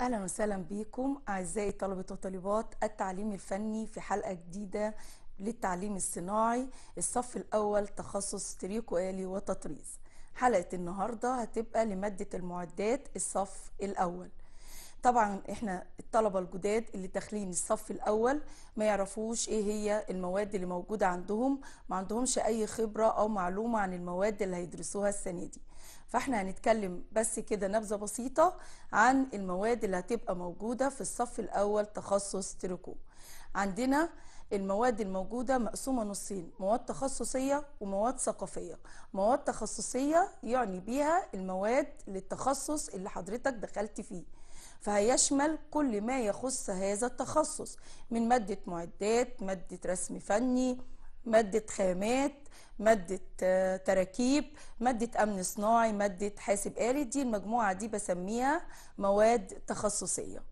اهلا وسهلا بكم اعزائي طلبه وطالبات التعليم الفني في حلقه جديده للتعليم الصناعي الصف الاول تخصص تريك الي وتطريز حلقه النهارده هتبقى لماده المعدات الصف الاول طبعا احنا الطلبه الجداد اللي داخلين الصف الاول ما يعرفوش ايه هي المواد اللي موجوده عندهم ما عندهمش اي خبره او معلومه عن المواد اللي هيدرسوها السنه دي فاحنا هنتكلم بس كده نبذه بسيطه عن المواد اللي هتبقى موجوده في الصف الاول تخصص تريكو عندنا المواد الموجودة مقسومة نصين مواد تخصصية ومواد ثقافية مواد تخصصية يعني بيها المواد للتخصص اللي حضرتك دخلت فيه فهيشمل كل ما يخص هذا التخصص من مادة معدات مادة رسم فني مادة خامات مادة آه، تراكيب مادة أمن صناعي مادة حاسب آلي دي المجموعة دي بسميها مواد تخصصية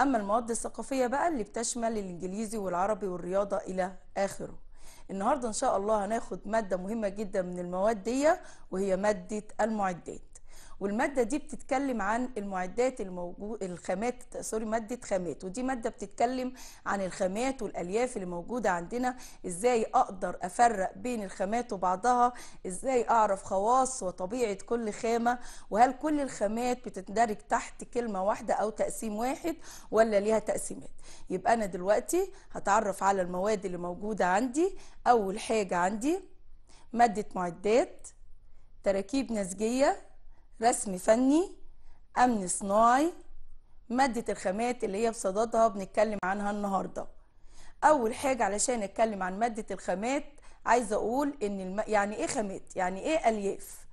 أما المواد الثقافية بقى اللي بتشمل الإنجليزي والعربي والرياضة إلى آخره النهاردة إن شاء الله هناخد مادة مهمة جدا من المواد دي وهي مادة المعدات والماده دي بتتكلم عن المعدات الموجود الخامات سوري ماده خامات ودي ماده بتتكلم عن الخامات والالياف اللي موجوده عندنا ازاي اقدر افرق بين الخامات وبعضها ازاي اعرف خواص وطبيعه كل خامه وهل كل الخامات بتندرج تحت كلمه واحده او تقسيم واحد ولا ليها تقسيمات يبقى انا دلوقتي هتعرف على المواد اللي موجوده عندي اول حاجه عندي ماده معدات تراكيب نسجيه رسم فني أمن صناعي مادة الخامات اللي هي بصددها بنتكلم عنها النهاردة أول حاجة علشان أتكلم عن مادة الخامات عايزة أقول إن الم... يعني إيه خامات يعني إيه ألياف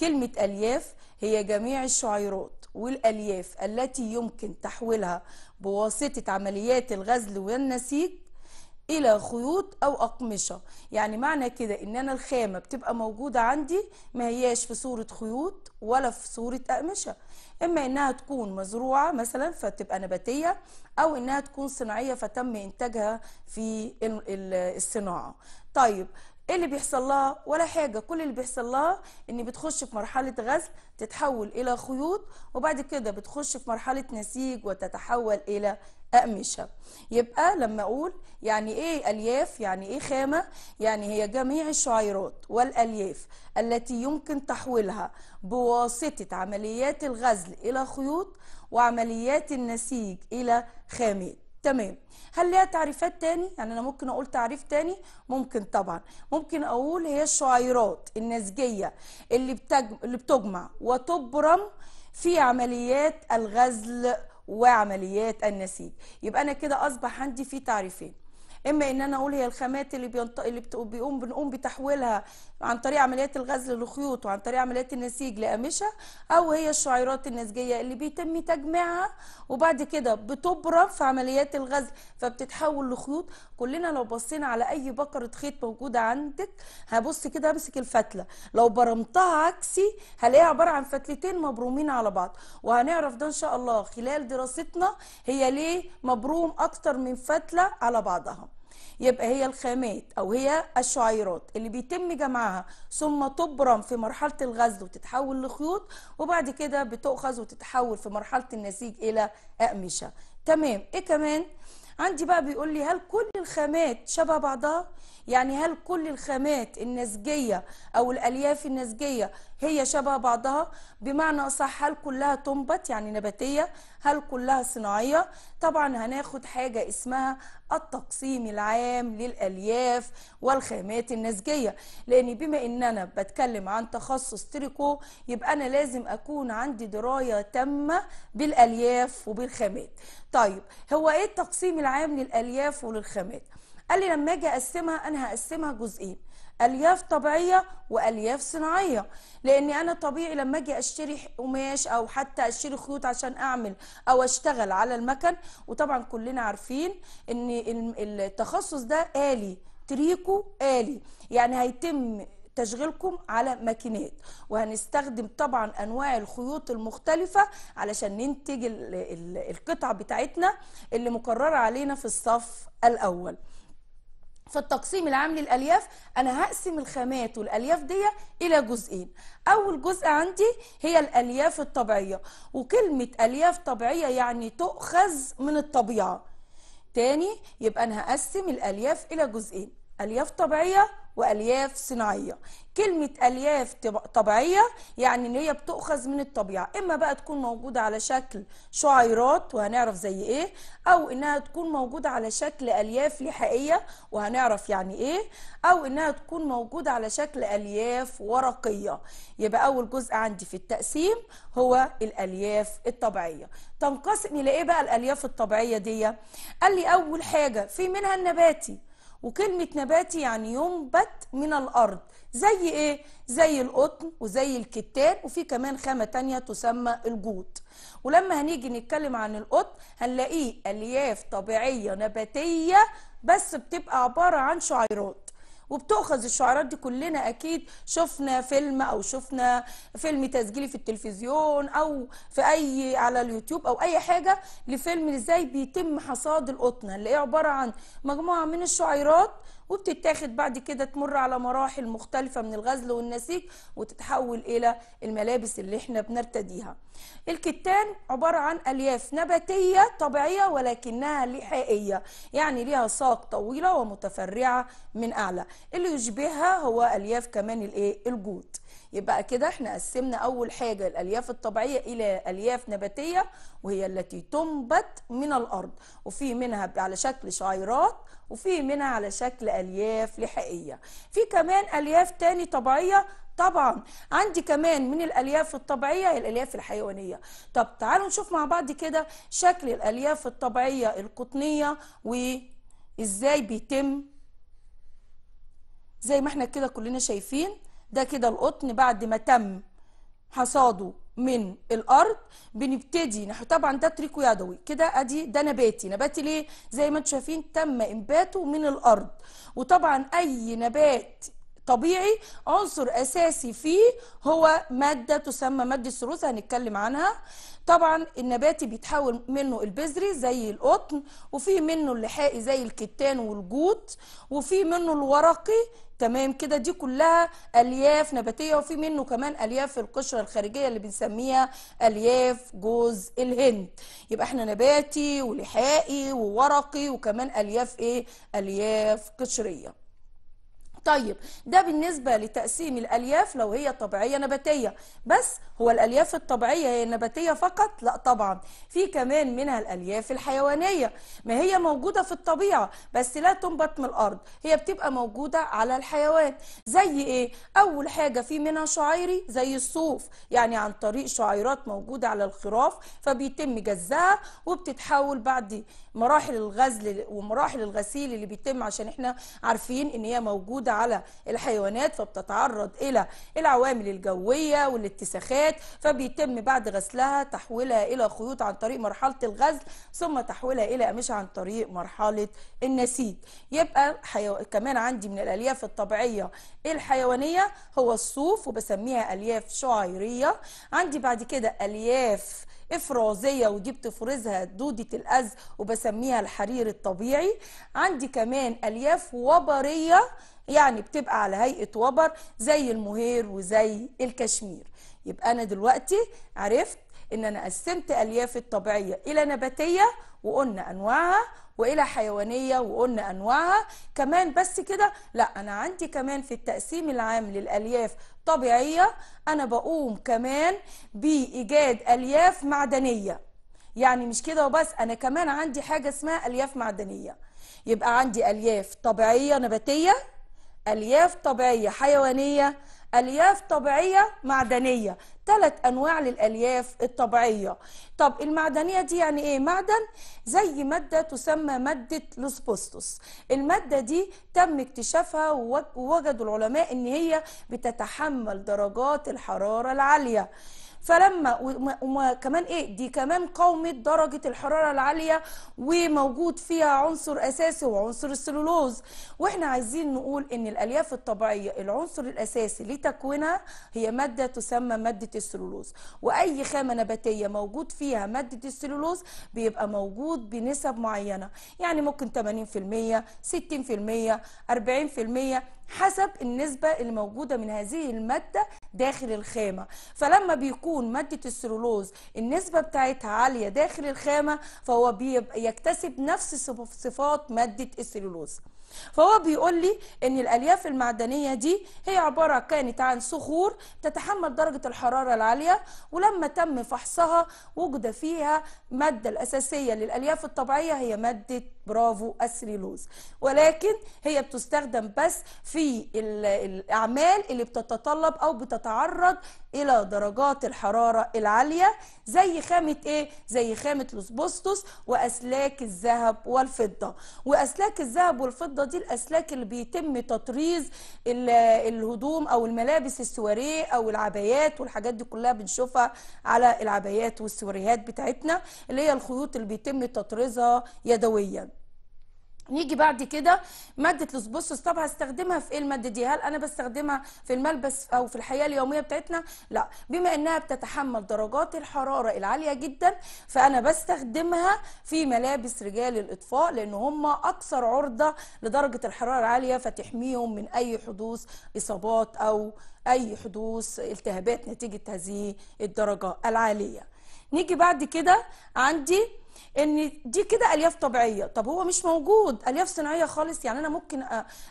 كلمة ألياف هي جميع الشعيرات والألياف التي يمكن تحويلها بواسطة عمليات الغزل والنسيج الى خيوط او اقمشه يعني معنى كده ان انا الخامه بتبقى موجوده عندي ما هياش في صوره خيوط ولا في صوره اقمشه اما انها تكون مزروعه مثلا فتبقى نباتيه او انها تكون صناعيه فتم انتاجها في الصناعه طيب ايه اللي بيحصل لها ولا حاجه كل اللي بيحصل لها ان بتخش في مرحله غزل تتحول الى خيوط وبعد كده بتخش في مرحله نسيج وتتحول الى أقمشة يبقى لما أقول يعني إيه ألياف يعني إيه خامة يعني هي جميع الشعيرات والألياف التي يمكن تحويلها بواسطة عمليات الغزل إلى خيوط وعمليات النسيج إلى خامات تمام هل ليها تعريفات تاني يعني انا ممكن اقول تعريف تاني ممكن طبعا ممكن اقول هي الشعيرات النسجيه اللي بتجمع اللي بتجمع وتبرم في عمليات الغزل وعمليات النسيج يبقى انا كده اصبح عندي في تعريفين اما ان انا اقول هي الخامات اللي بينط... اللي بت... بيقوم بنقوم بتحويلها عن طريق عمليات الغزل لخيوط وعن طريق عمليات النسيج لأمشة او هي الشعيرات النسجيه اللي بيتم تجميعها وبعد كده بتبرم في عمليات الغزل فبتتحول لخيوط كلنا لو بصينا على اي بكره خيط موجوده عندك هبص كده امسك الفتله لو برمتها عكسي هلاقيها عباره عن فتلتين مبرومين على بعض وهنعرف ده ان شاء الله خلال دراستنا هي ليه مبروم اكتر من فتله على بعضها يبقى هي الخامات او هي الشعيرات اللي بيتم جمعها ثم تبرم في مرحله الغزل وتتحول لخيوط وبعد كده بتؤخذ وتتحول في مرحله النسيج الى اقمشه تمام ايه كمان عندي بقى بيقول لي هل كل الخامات شبه بعضها يعني هل كل الخامات النسجيه او الالياف النسجيه هي شبه بعضها بمعنى أصح هل كلها تنبت يعني نباتية هل كلها صناعية طبعا هناخد حاجة اسمها التقسيم العام للألياف والخامات النسجية لأن بما أن أنا بتكلم عن تخصص تريكو يبقى أنا لازم أكون عندي دراية تامة بالألياف وبالخامات طيب هو إيه التقسيم العام للألياف وللخامات؟ قال لي لما أجي أقسمها أنا هقسمها جزئين الياف طبيعيه والياف صناعيه لان انا طبيعي لما اجي اشتري قماش او حتى اشتري خيوط عشان اعمل او اشتغل على المكن وطبعا كلنا عارفين ان التخصص ده الي تريكو الي يعني هيتم تشغيلكم على ماكينات وهنستخدم طبعا انواع الخيوط المختلفه علشان ننتج القطع بتاعتنا اللي مقرره علينا في الصف الاول في التقسيم العام للالياف انا هقسم الخامات والالياف دي الى جزئين اول جزء عندي هي الالياف الطبيعيه وكلمه الياف طبيعيه يعني تؤخذ من الطبيعه تاني يبقى انا هقسم الالياف الى جزئين الياف طبيعيه والياف صناعيه كلمه الياف طبيعيه يعني ان هي بتؤخذ من الطبيعه اما بقى تكون موجوده على شكل شعيرات وهنعرف زي ايه او انها تكون موجوده على شكل الياف لحائيه وهنعرف يعني ايه او انها تكون موجوده على شكل الياف ورقيه يبقى اول جزء عندي في التقسيم هو الالياف الطبيعيه تنقسم الى ايه بقى الالياف الطبيعيه دي قال لي اول حاجه في منها النباتي وكلمة نباتي يعني ينبت من الأرض زي إيه؟ زي القطن وزي الكتان وفي كمان خامة تانية تسمى الجوت ولما هنيجي نتكلم عن القطن هنلاقيه ألياف طبيعية نباتية بس بتبقى عبارة عن شعيرات وبتأخذ الشعارات دي كلنا اكيد شفنا فيلم او شفنا فيلم تسجيلي في التلفزيون او في اي على اليوتيوب او اي حاجه لفيلم ازاي بيتم حصاد القطنة اللي هي عباره عن مجموعه من الشعيرات وبتتاخد بعد كده تمر على مراحل مختلفة من الغزل والنسيج وتتحول إلى الملابس اللي احنا بنرتديها الكتان عبارة عن ألياف نباتية طبيعية ولكنها لحائية يعني ليها ساق طويلة ومتفرعة من أعلى اللي يشبهها هو ألياف كمان الجود يبقى كده احنا قسمنا اول حاجه الالياف الطبيعيه الى الياف نباتيه وهي التي تنبت من الارض وفي منها على شكل شعيرات وفي منها على شكل الياف لحائيه في كمان الياف تاني طبيعيه طبعا عندي كمان من الالياف الطبيعيه الالياف الحيوانيه طب تعالوا نشوف مع بعض كده شكل الالياف الطبيعيه القطنيه وازاي بيتم زي ما احنا كده كلنا شايفين ده كده القطن بعد ما تم حصاده من الارض بنبتدي نحط طبعا ده تريكو يدوي كده ادي ده نباتي نباتي ليه زي ما انتم شايفين تم انباته من الارض وطبعا اي نبات طبيعي عنصر اساسي فيه هو ماده تسمى ماده السروز هنتكلم عنها طبعا النباتي بيتحول منه البذري زي القطن وفي منه اللحائي زي الكتان والجوت وفي منه الورقي تمام كده دي كلها الياف نباتيه وفي منه كمان الياف في القشره الخارجيه اللي بنسميها الياف جوز الهند يبقى احنا نباتي ولحائي وورقي وكمان الياف ايه الياف قشريه طيب ده بالنسبة لتقسيم الألياف لو هي طبيعية نباتية بس هو الألياف الطبيعية هي النباتية فقط؟ لا طبعا في كمان منها الألياف الحيوانية ما هي موجودة في الطبيعة بس لا تنبت من الأرض هي بتبقى موجودة على الحيوان زي إيه؟ أول حاجة في منها شعيري زي الصوف يعني عن طريق شعيرات موجودة على الخراف فبيتم جزها وبتتحول بعد مراحل الغزل ومراحل الغسيل اللي بيتم عشان احنا عارفين إن هي موجودة موجودة على الحيوانات فبتتعرض إلى العوامل الجوية والاتساخات فبيتم بعد غسلها تحويلها إلى خيوط عن طريق مرحلة الغزل ثم تحويلها إلى قماش عن طريق مرحلة النسيج يبقى حيو... كمان عندي من الألياف الطبيعية الحيوانية هو الصوف وبسميها ألياف شعيرية عندي بعد كده ألياف افرازيه ودي بتفرزها دوده الاز وبسميها الحرير الطبيعي عندي كمان الياف وبريه يعني بتبقى على هيئة وبر زي المهير وزي الكشمير يبقى أنا دلوقتي عرفت إن أنا قسمت ألياف الطبيعية إلى نباتية وقلنا أنواعها والى حيوانيه وقلنا انواعها كمان بس كده لا انا عندي كمان في التقسيم العام للالياف طبيعيه انا بقوم كمان بايجاد الياف معدنيه يعني مش كده وبس انا كمان عندي حاجه اسمها الياف معدنيه يبقى عندي الياف طبيعيه نباتيه الياف طبيعيه حيوانيه الياف طبيعيه معدنيه ثلاث انواع للالياف الطبيعيه طب المعدنيه دي يعني ايه معدن زي ماده تسمى ماده لوسبوستوس الماده دي تم اكتشافها ووجدوا العلماء ان هي بتتحمل درجات الحراره العاليه فلما وكمان ايه دي كمان قاومه درجه الحراره العاليه وموجود فيها عنصر اساسي وعنصر السلولوز واحنا عايزين نقول ان الالياف الطبيعيه العنصر الاساسي لتكوينها هي ماده تسمى ماده السلولوز واي خامه نباتيه موجود فيها ماده السلولوز بيبقى موجود بنسب معينه يعني ممكن 80% 60% 40% حسب النسبة اللي موجودة من هذه المادة داخل الخامه فلما بيكون ماده السلولوز النسبه بتاعتها عاليه داخل الخامه فهو بيكتسب نفس صفات ماده السلولوز فهو بيقول لي ان الالياف المعدنيه دي هي عباره كانت عن صخور تتحمل درجه الحراره العاليه ولما تم فحصها وجد فيها ماده الاساسيه للالياف الطبيعيه هي ماده برافو السليلوز ولكن هي بتستخدم بس في الاعمال اللي بتتطلب او بتتعرض الى درجات الحراره العاليه زي خامه ايه زي خامه الاسبستوس واسلاك الذهب والفضه واسلاك الذهب والفضه دي الاسلاك اللي بيتم تطريز الهدوم او الملابس السواريه او العبايات والحاجات دي كلها بنشوفها على العبايات والسواريهات بتاعتنا اللي هي الخيوط اللي بيتم تطريزها يدويا نيجي بعد كده ماده الاسبستوس طب هستخدمها في ايه الماده دي هل انا بستخدمها في الملبس او في الحياه اليوميه بتاعتنا لا بما انها بتتحمل درجات الحراره العاليه جدا فانا بستخدمها في ملابس رجال الاطفاء لان هم اكثر عرضه لدرجه الحراره العاليه فتحميهم من اي حدوث اصابات او اي حدوث التهابات نتيجه هذه الدرجه العاليه نيجي بعد كده عندي ان دي كده الياف طبيعيه طب هو مش موجود الياف صناعيه خالص يعني انا ممكن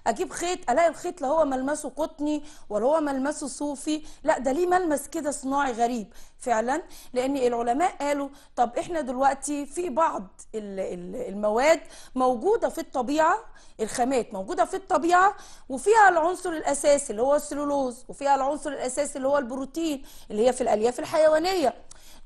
اجيب خيط الاقي الخيط لا هو ملمسه قطني ولا هو ملمسه صوفي لا ده ليه ملمس كده صناعي غريب فعلا لان العلماء قالوا طب احنا دلوقتي في بعض المواد موجوده في الطبيعه الخامات موجوده في الطبيعه وفيها العنصر الاساسي اللي هو السلولوز وفيها العنصر الاساسي اللي هو البروتين اللي هي في الالياف الحيوانيه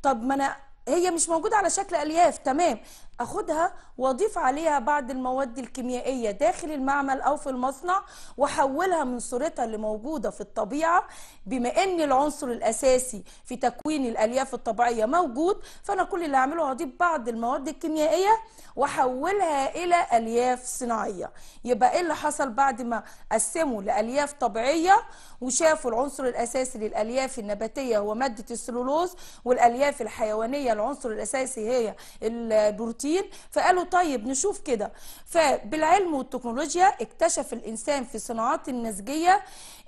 طب ما انا هي مش موجوده على شكل الياف تمام اخدها واضيف عليها بعض المواد الكيميائيه داخل المعمل او في المصنع واحولها من صورتها اللي موجوده في الطبيعه بما ان العنصر الاساسي في تكوين الالياف الطبيعيه موجود فانا كل اللي هعمله هضيف بعض المواد الكيميائيه واحولها الى الياف صناعيه يبقى ايه اللي حصل بعد ما قسموا لالياف طبيعيه وشافوا العنصر الاساسي للالياف النباتيه هو ماده السلولوز والالياف الحيوانيه العنصر الاساسي هي البروتين كتير فقالوا طيب نشوف كده فبالعلم والتكنولوجيا اكتشف الإنسان في صناعات النسجية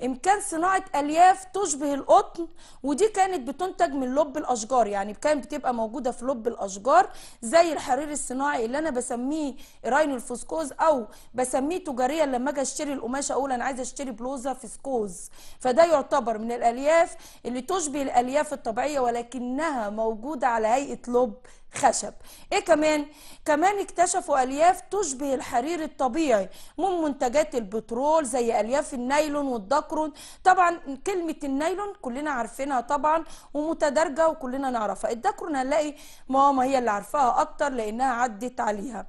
إمكان صناعة ألياف تشبه القطن ودي كانت بتنتج من لب الأشجار يعني كانت بتبقى موجودة في لب الأشجار زي الحرير الصناعي اللي أنا بسميه راينو الفسكوز أو بسميه تجاريا لما أجي أشتري القماشة أقول أنا عايز أشتري بلوزة فسكوز فده يعتبر من الألياف اللي تشبه الألياف الطبيعية ولكنها موجودة على هيئة لب خشب ايه كمان كمان اكتشفوا الياف تشبه الحرير الطبيعي من منتجات البترول زي الياف النايلون والدكرون طبعا كلمه النايلون كلنا عارفينها طبعا ومتدارجه وكلنا نعرفها الدكرون هنلاقي ماما هي اللي عارفاها اكتر لانها عدت عليها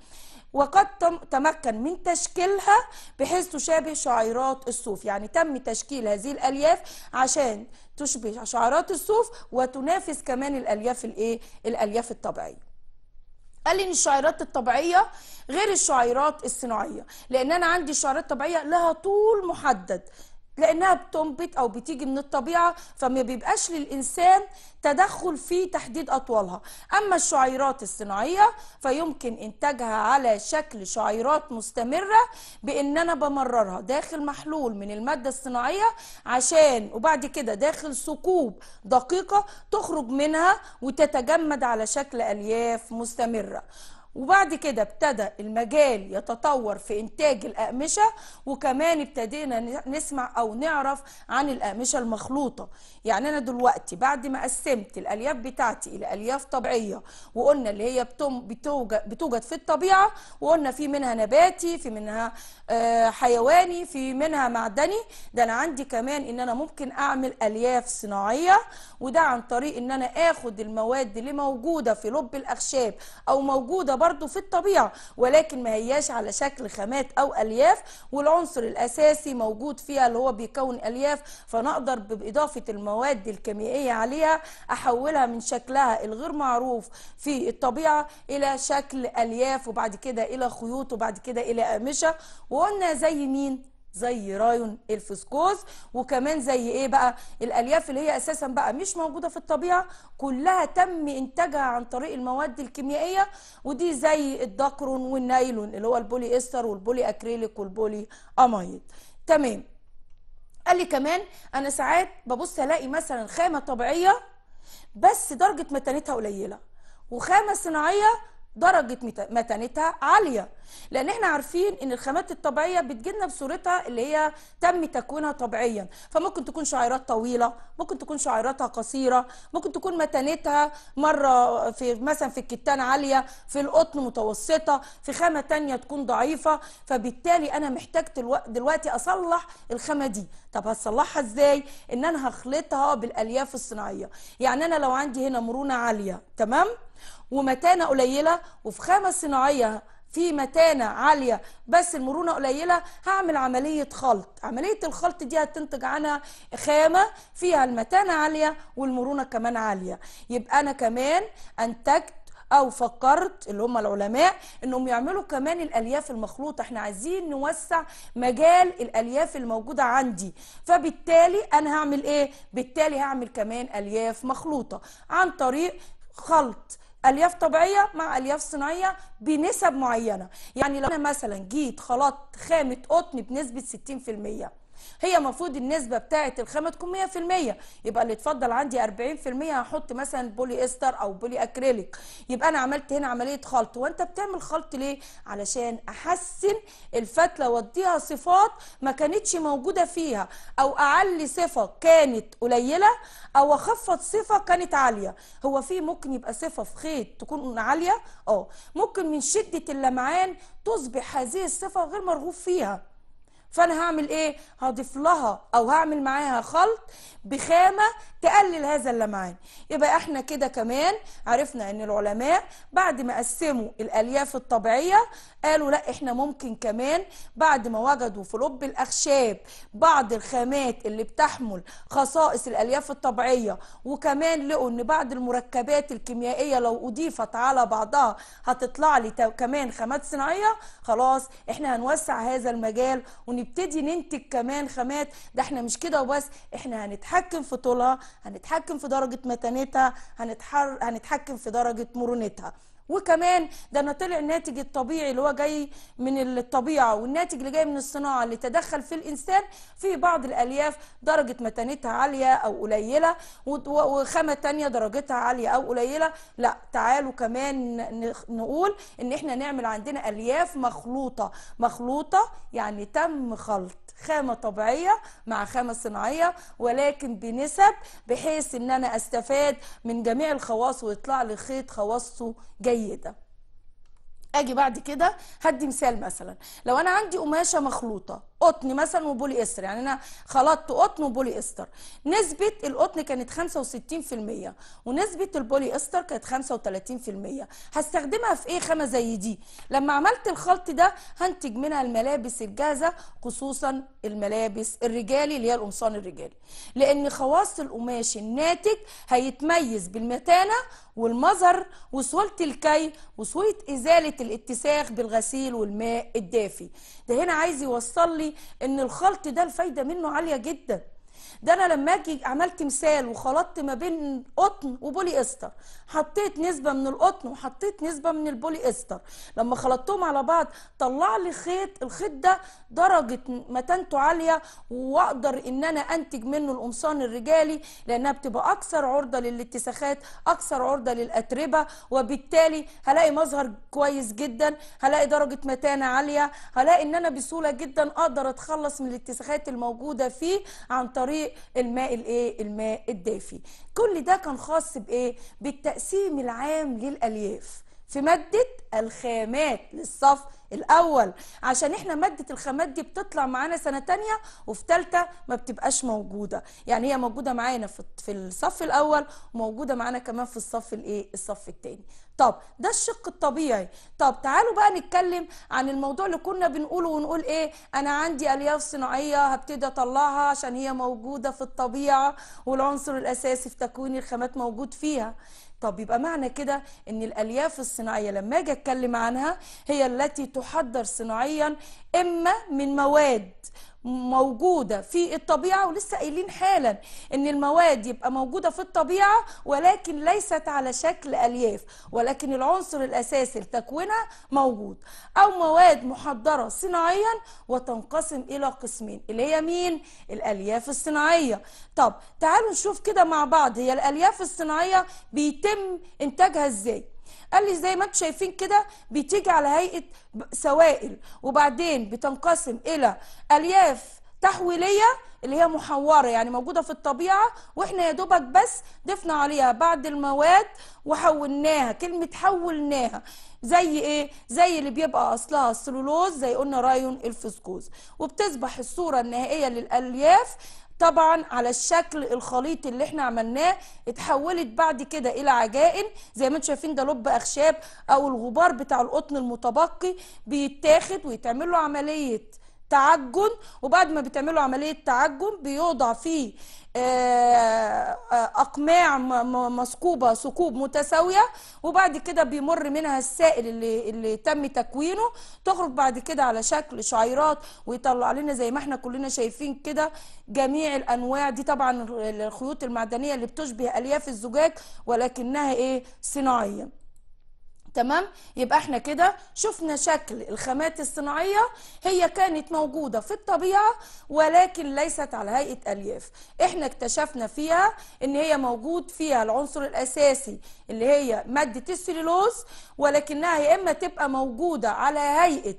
وقد تمكن من تشكيلها بحيث تشابه شعيرات الصوف يعني تم تشكيل هذه الألياف عشان تشبه شعيرات الصوف وتنافس كمان الألياف الايه الألياف الطبيعية قال لي ان الشعيرات الطبيعيه غير الشعيرات الصناعيه لان انا عندي الشعيرات الطبيعيه لها طول محدد لانها بتنبت او بتيجي من الطبيعه فما بيبقاش للانسان تدخل في تحديد اطوالها اما الشعيرات الصناعيه فيمكن انتاجها على شكل شعيرات مستمره بان انا بمررها داخل محلول من الماده الصناعيه عشان وبعد كده داخل ثقوب دقيقه تخرج منها وتتجمد على شكل الياف مستمره وبعد كده ابتدى المجال يتطور في انتاج الاقمشه وكمان ابتدينا نسمع او نعرف عن الاقمشه المخلوطه يعني انا دلوقتي بعد ما قسمت الالياف بتاعتي الى الياف طبيعيه وقلنا اللي هي بتوجد في الطبيعه وقلنا في منها نباتي في منها آه، حيواني في منها معدني ده انا عندي كمان ان انا ممكن اعمل الياف صناعيه وده عن طريق ان انا اخد المواد اللي موجوده في لب الاخشاب او موجوده برضو في الطبيعه ولكن ما هياش على شكل خامات او الياف والعنصر الاساسي موجود فيها اللي هو بيكون الياف فنقدر باضافه المواد الكيميائيه عليها احولها من شكلها الغير معروف في الطبيعه الى شكل الياف وبعد كده الى خيوط وبعد كده الى اقمشه وقلنا زي مين زي رايون الفسكوز وكمان زي ايه بقى الالياف اللي هي اساسا بقى مش موجوده في الطبيعه كلها تم انتاجها عن طريق المواد الكيميائيه ودي زي الدكرون والنايلون اللي هو البولي استر والبولي اكريليك والبولي امايد تمام قال لي كمان انا ساعات ببص الاقي مثلا خامه طبيعيه بس درجه متانتها قليله وخامه صناعيه درجه متانتها عاليه لان احنا عارفين ان الخامات الطبيعيه بتجيلنا بصورتها اللي هي تم تكوينها طبيعيا فممكن تكون شعيرات طويله ممكن تكون شعيراتها قصيره ممكن تكون متانتها مره في مثلا في الكتان عاليه في القطن متوسطه في خامه تانية تكون ضعيفه فبالتالي انا محتاج دلوقتي اصلح الخامه دي طب هصلحها ازاي ان انا هخلطها بالالياف الصناعيه يعني انا لو عندي هنا مرونه عاليه تمام ومتانه قليله وفي خامه صناعيه في متانه عاليه بس المرونه قليله هعمل عمليه خلط عمليه الخلط دي هتنتج عنها خامه فيها المتانه عاليه والمرونه كمان عاليه يبقى انا كمان انتجت او فكرت اللي هم العلماء انهم يعملوا كمان الالياف المخلوطه احنا عايزين نوسع مجال الالياف الموجوده عندي فبالتالي انا هعمل ايه بالتالي هعمل كمان الياف مخلوطه عن طريق خلط الياف طبيعيه مع الياف صناعيه بنسب معينه يعني لو انا مثلا جيت خلطت خامه قطن بنسبه 60% هي المفروض النسبه بتاعه الخامه تكون 100% يبقى اللي اتفضل عندي 40% هحط مثلا بولي استر او بولي اكريليك يبقى انا عملت هنا عمليه خلط وانت بتعمل خلط ليه علشان احسن الفتله واديها صفات ما كانتش موجوده فيها او اعلي صفه كانت قليله او اخفض صفه كانت عاليه هو في ممكن يبقى صفه في خيط تكون عاليه اه ممكن من شده اللمعان تصبح هذه الصفه غير مرغوب فيها فانا هعمل ايه هضيف لها او هعمل معاها خلط بخامه تقلل هذا اللمعان يبقى احنا كده كمان عرفنا ان العلماء بعد ما قسموا الالياف الطبيعيه قالوا لا احنا ممكن كمان بعد ما وجدوا في لب الاخشاب بعض الخامات اللي بتحمل خصائص الالياف الطبيعيه وكمان لقوا ان بعض المركبات الكيميائيه لو اضيفت على بعضها هتطلع لي كمان خامات صناعيه خلاص احنا هنوسع هذا المجال ونبتدي ويبتدي ننتج كمان خامات ده احنا مش كده وبس احنا هنتحكم في طولها هنتحكم في درجه متانتها هنتحر... هنتحكم في درجه مرونتها وكمان ده انا طلع الناتج الطبيعي اللي هو جاي من الطبيعه والناتج اللي جاي من الصناعه اللي تدخل في الانسان في بعض الالياف درجه متانتها عاليه او قليله وخامه ثانيه درجتها عاليه او قليله لا تعالوا كمان نقول ان احنا نعمل عندنا الياف مخلوطه مخلوطه يعني تم خلط خامه طبيعيه مع خامه صناعيه ولكن بنسب بحيث ان انا استفاد من جميع الخواص ويطلع لي خيط خواصه جيده اجي بعد كده هدي مثال مثلا لو انا عندي قماشه مخلوطه قطن مثلا وبولي استر يعني انا خلطت قطن وبولي استر نسبه القطن كانت 65% ونسبه البولي استر كانت 35% هستخدمها في ايه خامه زي دي لما عملت الخلط ده هنتج منها الملابس الجاهزه خصوصا الملابس الرجالي اللي هي القمصان الرجالي لان خواص القماش الناتج هيتميز بالمتانه والمظهر وسهوله الكي وسهوله ازاله الاتساخ بالغسيل والماء الدافي ده هنا عايز يوصل لي لي ان الخلط ده الفايده منه عاليه جدا ده انا لما اجي عملت مثال وخلطت ما بين قطن وبولي استر حطيت نسبه من القطن وحطيت نسبه من البولي استر لما خلطتهم على بعض طلع لي خيط الخيط ده درجه متانته عاليه واقدر ان انا انتج منه القمصان الرجالي لانها بتبقى اكثر عرضه للاتساخات اكثر عرضه للاتربه وبالتالي هلاقي مظهر كويس جدا هلاقي درجه متانه عاليه هلاقي ان انا بسهوله جدا اقدر اتخلص من الاتساخات الموجوده فيه عن طريق والماء الايه الماء الدافي كل ده كان خاص بايه بالتقسيم العام للالياف في ماده الخامات للصف الاول عشان احنا ماده الخامات دي بتطلع معانا سنه تانية وفي ثالثه ما بتبقاش موجوده يعني هي موجوده معانا في الصف الاول وموجوده معانا كمان في الصف الايه الصف الثاني طب ده الشق الطبيعي طب تعالوا بقى نتكلم عن الموضوع اللي كنا بنقوله ونقول ايه انا عندي الياف صناعيه هبتدي اطلعها عشان هي موجوده في الطبيعه والعنصر الاساسي في تكوين الخامات موجود فيها طب يبقى معنى كده ان الالياف الصناعيه لما اجي اتكلم عنها هي التي تحضر صناعيا اما من مواد موجودة في الطبيعة ولسه قايلين حالا ان المواد يبقى موجودة في الطبيعة ولكن ليست على شكل الياف ولكن العنصر الاساسي لتكوينها موجود او مواد محضرة صناعيا وتنقسم الى قسمين اللي هي مين الالياف الصناعية طب تعالوا نشوف كده مع بعض هي الالياف الصناعية بيتم انتاجها ازاي قال لي زي ما انتم شايفين كده بتيجي على هيئه سوائل وبعدين بتنقسم الى الياف تحويليه اللي هي محوره يعني موجوده في الطبيعه واحنا يا دوبك بس ضفنا عليها بعض المواد وحولناها كلمه حولناها زي ايه زي اللي بيبقى اصلها السلولوز زي قلنا رايون الفسكوز وبتصبح الصوره النهائيه للالياف طبعا على الشكل الخليط اللي احنا عملناه اتحولت بعد كده الى عجائن زي ما انتم شايفين ده لب اخشاب او الغبار بتاع القطن المتبقي بيتاخد ويتعمل له عمليه تعجن وبعد ما بتعملوا عمليه تعجن بيوضع فيه آه، آه، اقماع مثقوبه ثقوب متساويه وبعد كده بيمر منها السائل اللي اللي تم تكوينه تخرج بعد كده على شكل شعيرات ويطلع لنا زي ما احنا كلنا شايفين كده جميع الانواع دي طبعا الخيوط المعدنيه اللي بتشبه الياف الزجاج ولكنها ايه صناعيه تمام يبقى احنا كده شفنا شكل الخامات الصناعيه هي كانت موجوده في الطبيعه ولكن ليست على هيئه الياف احنا اكتشفنا فيها ان هي موجود فيها العنصر الاساسي اللي هي ماده السليلوز ولكنها يا اما تبقى موجوده على هيئه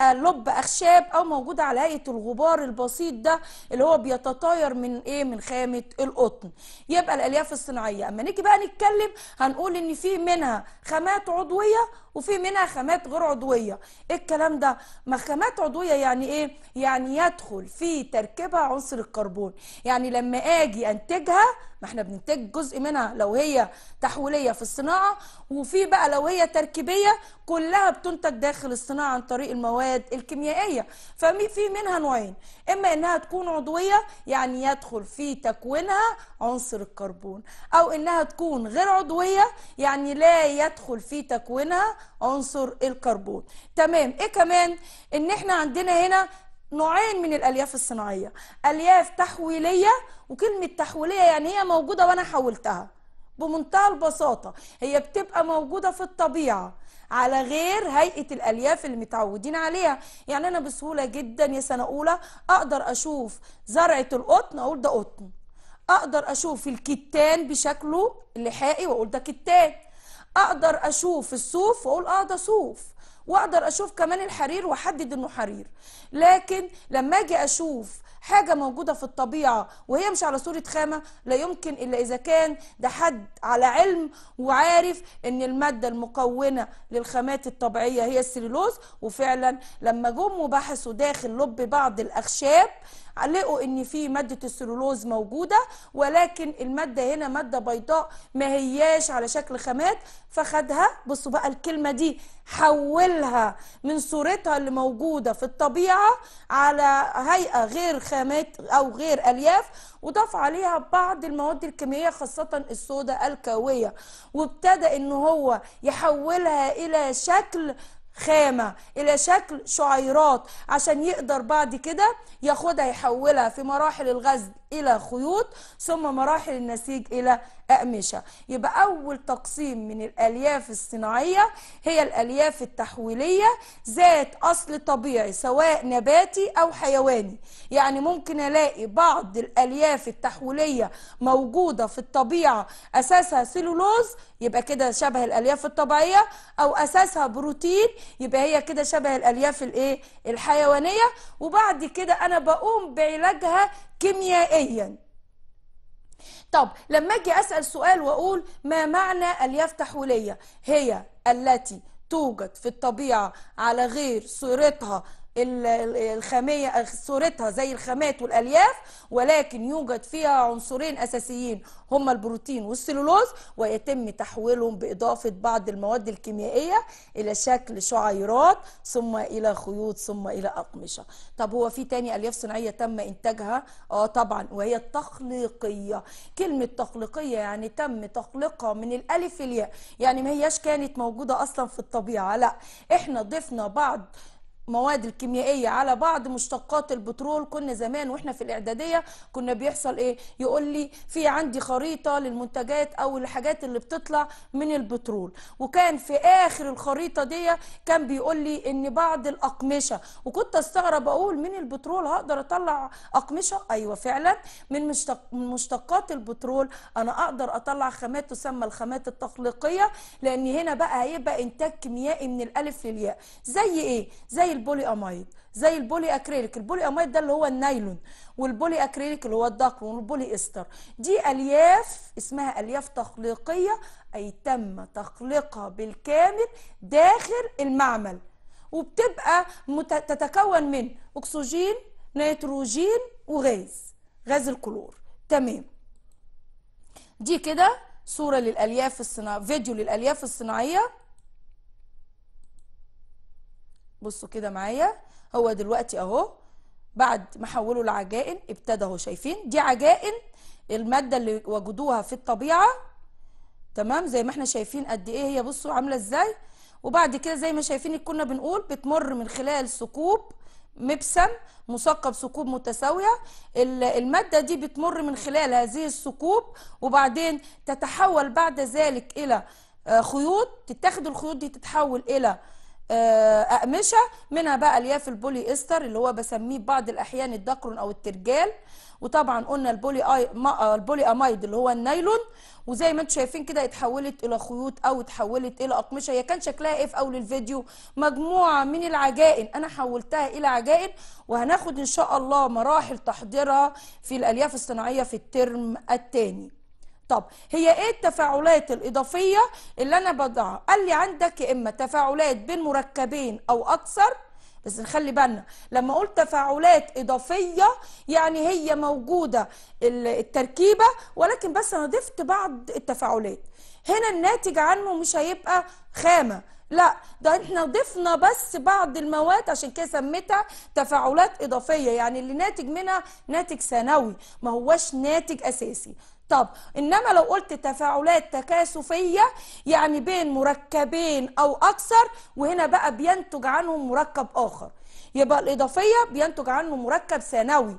آه، لب اخشاب او موجوده على هيئه الغبار البسيط ده اللي هو بيتطاير من ايه من خامه القطن يبقى الالياف الصناعيه اما نيجي بقى نتكلم هنقول ان في منها خامات عضويه وفي منها خامات غير عضويه ايه الكلام ده ما خامات عضويه يعني ايه يعني يدخل في تركيبها عنصر الكربون يعني لما اجي انتجها ما احنا بننتج جزء منها لو هي تحويليه في الصناعه وفي بقى لو هي تركيبيه كلها بتنتج داخل الصناعه عن طريق المواد الكيميائيه ففي منها نوعين اما انها تكون عضويه يعني يدخل في تكوينها عنصر الكربون او انها تكون غير عضويه يعني لا يدخل في تكوينها عنصر الكربون تمام ايه كمان ان احنا عندنا هنا نوعين من الالياف الصناعيه الياف تحويليه وكلمه تحويليه يعني هي موجوده وانا حولتها بمنتهى البساطه هي بتبقى موجوده في الطبيعه على غير هيئه الالياف اللي متعودين عليها يعني انا بسهوله جدا يا سنه اولى اقدر اشوف زرعه القطن اقول ده قطن اقدر اشوف الكتان بشكله اللحائي واقول ده كتان اقدر اشوف الصوف واقول اه ده صوف واقدر اشوف كمان الحرير واحدد انه حرير لكن لما اجي اشوف حاجه موجوده في الطبيعه وهي مش على صوره خامه لا يمكن الا اذا كان ده حد على علم وعارف ان الماده المكونه للخامات الطبيعيه هي السليلوز وفعلا لما جم وبحثوا داخل لب بعض الاخشاب لقوا ان في ماده السلولوز موجوده ولكن الماده هنا ماده بيضاء ما هياش على شكل خامات فخدها بصوا بقى الكلمه دي حولها من صورتها اللي موجوده في الطبيعه على هيئه غير خامات او غير الياف وضاف عليها بعض المواد الكيميائيه خاصه الصودا الكاويه وابتدى ان هو يحولها الى شكل خامة إلى شكل شعيرات عشان يقدر بعد كده ياخدها يحولها في مراحل الغزل إلى خيوط ثم مراحل النسيج إلى أقمشة يبقى أول تقسيم من الألياف الصناعية هي الألياف التحويلية ذات أصل طبيعي سواء نباتي أو حيواني يعني ممكن ألاقي بعض الألياف التحويلية موجودة في الطبيعة أساسها سيلولوز يبقى كده شبه الألياف الطبيعية أو أساسها بروتين يبقى هي كده شبه الالياف الايه الحيوانيه وبعد كده انا بقوم بعلاجها كيميائيا طب لما اجي اسال سؤال واقول ما معنى الياف تحويليه هي التي توجد في الطبيعه على غير صورتها الخامية صورتها زي الخامات والألياف ولكن يوجد فيها عنصرين أساسيين هما البروتين والسلولوز ويتم تحويلهم بإضافة بعض المواد الكيميائية إلى شكل شعيرات ثم إلى خيوط ثم إلى أقمشة طب هو في تاني ألياف صناعية تم إنتاجها؟ آه طبعا وهي التخليقية كلمة تخليقية يعني تم تخليقها من الألف الياء يعني ما هياش كانت موجودة أصلا في الطبيعة لا إحنا ضفنا بعض المواد الكيميائيه على بعض مشتقات البترول كنا زمان واحنا في الاعداديه كنا بيحصل ايه يقول لي في عندي خريطه للمنتجات او الحاجات اللي بتطلع من البترول وكان في اخر الخريطه دي كان بيقول لي ان بعض الاقمشه وكنت استغرب اقول من البترول هقدر اطلع اقمشه ايوه فعلا من من مشتقات البترول انا اقدر اطلع خامات تسمى الخامات التخليقيه لان هنا بقى هيبقى انتاج كيميائي من الالف للياء زي ايه زي البولي امايد زي البولي اكريليك البولي امايد ده اللي هو النايلون والبولي اكريليك اللي هو الدكرون والبولي استر دي الياف اسمها الياف تخليقيه اي تم تخليقها بالكامل داخل المعمل وبتبقى تتكون من اكسجين نيتروجين وغاز غاز الكلور تمام دي كده صوره للالياف الصناعيه فيديو للالياف الصناعيه بصوا كده معايا هو دلوقتي اهو بعد ما حولوا لعجائن ابتدى اهو شايفين دي عجائن الماده اللي وجدوها في الطبيعه تمام زي ما احنا شايفين قد ايه هي بصوا عامله ازاي وبعد كده زي ما شايفين كنا بنقول بتمر من خلال ثقوب مبسم مثقب ثقوب متساويه الماده دي بتمر من خلال هذه الثقوب وبعدين تتحول بعد ذلك الى آه، خيوط تتاخد الخيوط دي تتحول الى آه، اقمشه منها بقى الياف البولي استر اللي هو بسميه بعض الاحيان الدكرون او الترجال وطبعا قلنا البولي آي... آه، البولي امايد اللي هو النايلون وزي ما انتم شايفين كده اتحولت الى خيوط او اتحولت الى اقمشه هي كان شكلها ايه في اول الفيديو مجموعه من العجائن انا حولتها الى عجائن وهناخد ان شاء الله مراحل تحضيرها في الالياف الصناعيه في الترم الثاني طب هي ايه التفاعلات الاضافيه اللي انا بضعها قال لي عندك يا اما تفاعلات بين مركبين او اكثر بس نخلي بالنا لما اقول تفاعلات اضافيه يعني هي موجوده التركيبه ولكن بس انا ضفت بعض التفاعلات هنا الناتج عنه مش هيبقى خامه لا ده احنا ضفنا بس بعض المواد عشان كده سميتها تفاعلات اضافيه يعني اللي ناتج منها ناتج ثانوي ما هوش ناتج اساسي طب انما لو قلت تفاعلات تكاثفيه يعني بين مركبين او اكثر وهنا بقى بينتج عنهم مركب اخر يبقى الاضافيه بينتج عنه مركب ثانوي